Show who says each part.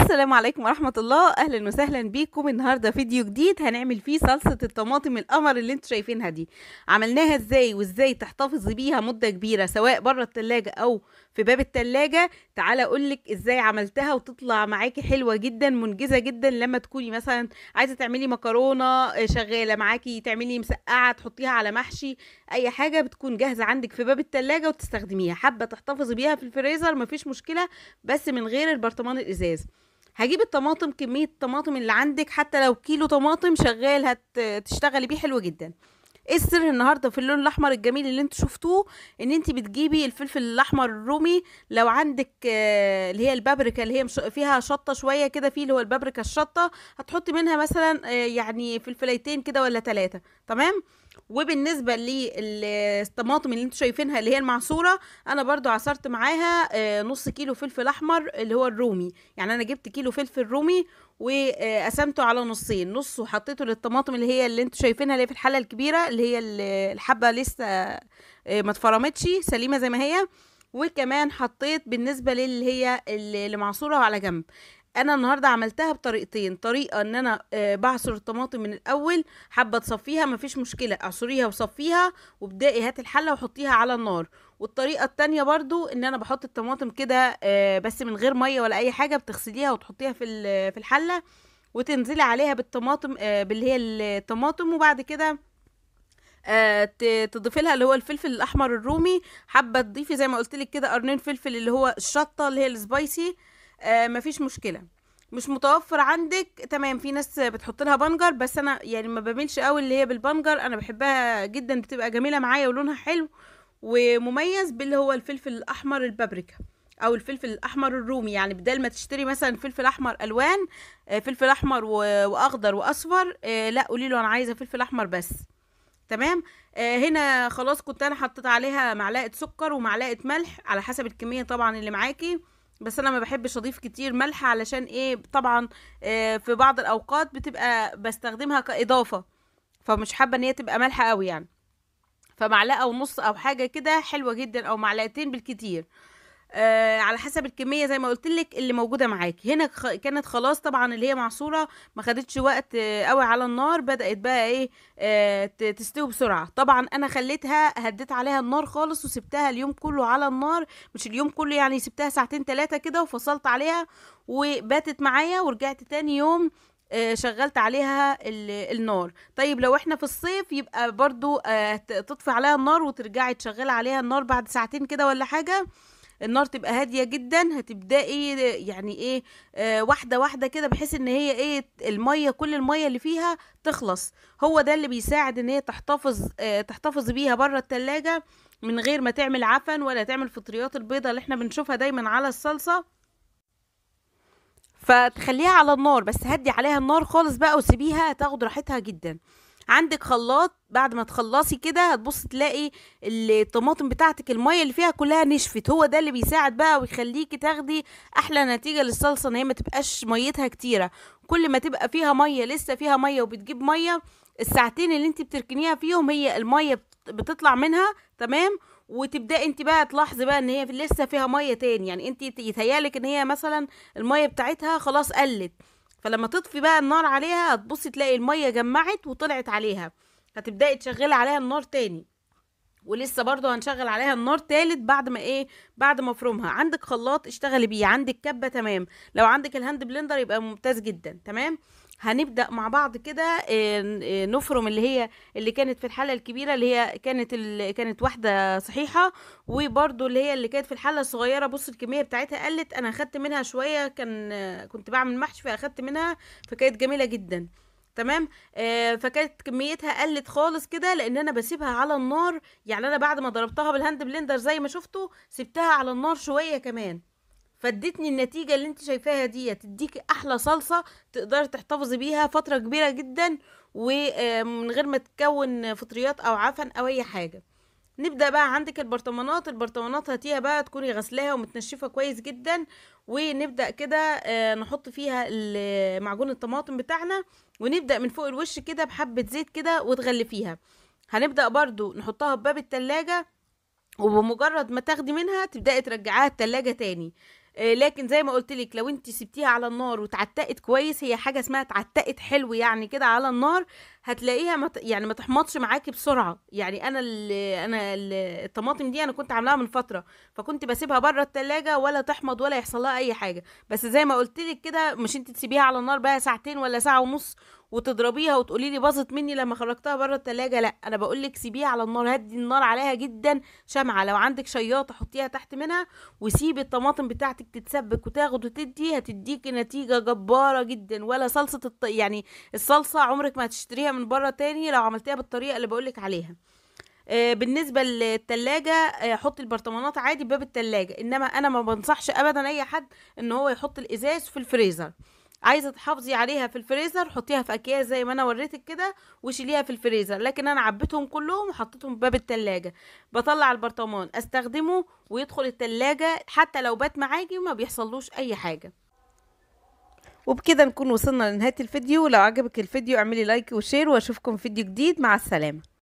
Speaker 1: السلام عليكم ورحمة الله أهلا وسهلا بيكم النهاردة فيديو جديد هنعمل فيه صلصة الطماطم القمر اللي انتوا شايفينها دي عملناها ازاي وازاي تحتفظي بيها مدة كبيرة سواء بره التلاجة أو في باب التلاجة تعالى أقولك ازاي عملتها وتطلع معاكي حلوة جدا منجزة جدا لما تكوني مثلا عايزة تعملي مكرونة آه، شغالة معاكي تعملي مسقعة تحطيها على محشي أي حاجة بتكون جاهزة عندك في باب التلاجة وتستخدميها حابة تحتفظي بيها في الفريزر مفيش مشكلة بس من غير البرطمان الإزاز هجيب الطماطم كميه الطماطم اللي عندك حتى لو كيلو طماطم شغال هتشتغلي بيه حلو جدا ايه السر النهارده في اللون الاحمر الجميل اللي انتوا شفتوه ان انت بتجيبي الفلفل الاحمر الرومي لو عندك آه، اللي هي البابريكا اللي هي فيها شطه شويه كده فيه اللي هو البابريكا الشطه هتحطي منها مثلا آه، يعني فلفليتين كده ولا ثلاثه تمام وبالنسبة للطماطم اللي انتوا شايفينها اللي هي المعصورة انا برضو عصرت معاها آه، نص كيلو فلفل احمر اللي هو الرومي يعني انا جبت كيلو فلفل رومي وقسمته على نصين نص وحطيته للطماطم اللي هي اللي انتوا شايفينها اللي في الحلة الكبيرة اللي هي الحبة لسه آه، ما اتفرمتش سليمة زي ما هي وكمان حطيت بالنسبه للي هي المعصورة على جنب انا النهارده عملتها بطريقتين طريقه ان انا آه، بعصر الطماطم من الاول حابه تصفيها مفيش مشكله اعصريها وصفيها وابدأي هاتي الحله وحطيها على النار والطريقه التانية برضو ان انا بحط الطماطم كده آه، بس من غير ميه ولا اي حاجه بتغسليها وتحطيها في في الحله وتنزلي عليها بالطماطم آه، باللي هي الطماطم وبعد كده تضيفي لها اللي هو الفلفل الاحمر الرومي حابه تضيفي زي ما قلت لك كده قرنين فلفل اللي هو الشطه اللي هي السبايسي آه، مفيش مشكله مش متوفر عندك تمام في ناس بتحط لها بنجر بس انا يعني ما بميلش قوي اللي هي بالبنجر انا بحبها جدا بتبقى جميله معايا ولونها حلو ومميز باللي هو الفلفل الاحمر البابريكا او الفلفل الاحمر الرومي يعني بدل ما تشتري مثلا فلفل احمر الوان آه، فلفل احمر واخضر واصفر آه، لا قولي له انا عايزه فلفل احمر بس تمام آه هنا خلاص كنت انا حطيت عليها معلقه سكر ومعلقه ملح على حسب الكميه طبعا اللي معاكي بس انا ما بحبش اضيف كتير ملح علشان ايه طبعا آه، في بعض الاوقات بتبقى بستخدمها كاضافه فمش حابه ان هي تبقى مالحه قوي يعني فمعلقه ونص او حاجه كده حلوه جدا او معلقتين بالكتير آه على حسب الكميه زي ما قلت لك اللي موجوده معاك هنا خ... كانت خلاص طبعا اللي هي معصوره ما خدتش وقت آه قوي على النار بدات بقى ايه آه تستوي بسرعه طبعا انا خليتها هديت عليها النار خالص وسبتها اليوم كله على النار مش اليوم كله يعني سبتها ساعتين ثلاثه كده وفصلت عليها وباتت معايا ورجعت تاني يوم آه، شغلت عليها النار طيب لو احنا في الصيف يبقى برضو آه، تطفي عليها النار وترجعي تشغلي عليها النار بعد ساعتين كده ولا حاجه النار تبقى هاديه جدا هتبداي إيه، يعني ايه آه، واحده واحده كده بحيث ان هي ايه الميه كل الميه اللي فيها تخلص هو ده اللي بيساعد ان هي تحتفظ آه، تحتفظ بيها بره التلاجة من غير ما تعمل عفن ولا تعمل فطريات البيضه اللي احنا بنشوفها دايما على الصلصه فتخليها على النار بس هدي عليها النار خالص بقى وسيبيها تاخد راحتها جدا عندك خلاط بعد ما تخلصي كده هتبص تلاقي الطماطم بتاعتك الميه اللي فيها كلها نشفت هو ده اللي بيساعد بقى ويخليكي تاخدي احلى نتيجه للصلصه ان هي ما تبقاش ميتها كتيره كل ما تبقى فيها ميه لسه فيها ميه وبتجيب ميه الساعتين اللي انت بتركنيها فيهم هي الميه بتطلع منها تمام وتبداي انت بقى تلاحظي بقى ان هي لسه فيها ميه تاني يعني انت يتهيالك ان هي مثلا الميه بتاعتها خلاص قلت فلما تطفي بقى النار عليها هتبصي تلاقي الميه جمعت وطلعت عليها هتبداي تشغلي عليها النار تاني ولسه برضو هنشغل عليها النار تالت بعد ما ايه بعد ما افرمها عندك خلاط اشتغلي بيه عندك كبه تمام لو عندك الهاند بلندر يبقى ممتاز جدا تمام هنبدا مع بعض كده آه، آه، نفرم اللي هي اللي كانت في الحله الكبيره اللي هي كانت اللي كانت واحده صحيحه وبرده اللي هي اللي كانت في الحله الصغيره بص الكميه بتاعتها قلت انا اخدت منها شويه كان كنت بعمل محشي فاخدت منها فكانت جميله جدا تمام آه فكانت كميتها قلت خالص كده لان انا بسيبها على النار يعني انا بعد ما ضربتها بالهاند بلندر زي ما شفتوا سبتها على النار شويه كمان فادتني النتيجة اللي انت شايفاها دي تديكي احلى صلصة تقدري تحتفظي بيها فترة كبيرة جدا ومن آه، غير ما تكون فطريات او عفن او اي حاجة نبدا بقى عندك البرطمانات البرطمانات هاتيها بقى تكوني غسلاها ومتنشفه كويس جدا ونبدا كده آه، نحط فيها معجون الطماطم بتاعنا ونبدا من فوق الوش كده بحبه زيت كده وتغلفيها هنبدا برضو نحطها في باب التلاجة وبمجرد ما تاخدي منها تبداي ترجعيها التلاجة تاني آه، لكن زي ما قلت لك لو انت سبتيها على النار وتعتقت كويس هي حاجه اسمها تعتقت حلو يعني كده على النار هتلاقيها مت يعني ما تحمطش معاكي بسرعه يعني انا ال انا ال الطماطم دي انا كنت عاملاها من فتره فكنت بسيبها بره التلاجة ولا تحمض ولا يحصل لها اي حاجه بس زي ما قلت لك كده مش انت تسيبيها على النار بقى ساعتين ولا ساعه ونص وتضربيها وتقولي لي باظت مني لما خرجتها بره التلاجة لا انا بقول لك سيبيها على النار هدي النار عليها جدا شمعة لو عندك شياطة حطيها تحت منها وسيبي الطماطم بتاعتك تتسبك وتاخد وتدي هتديكي نتيجة جبارة جدا ولا صلصة الط... يعني الصلصة عمرك ما هتشتريها من بره تاني لو عملتيها بالطريقة اللي بقولك عليها آه، بالنسبه للتلاجة آه، حطي البرطمانات عادي باب التلاجة انما انا ما بنصحش ابدا اي حد ان هو يحط الازاز في الفريزر عايزه تحافظي عليها في الفريزر حطيها في اكياس زي ما انا وريتك كده وشيليها في الفريزر لكن انا عبيتهم كلهم وحطيتهم في باب التلاجة بطلع البرطمان استخدمه ويدخل التلاجة حتى لو بات معاكي ما بيحصلوش اي حاجه وبكده نكون وصلنا لنهايه الفيديو لو عجبك الفيديو اعملي لايك وشير واشوفكم في فيديو جديد مع السلامه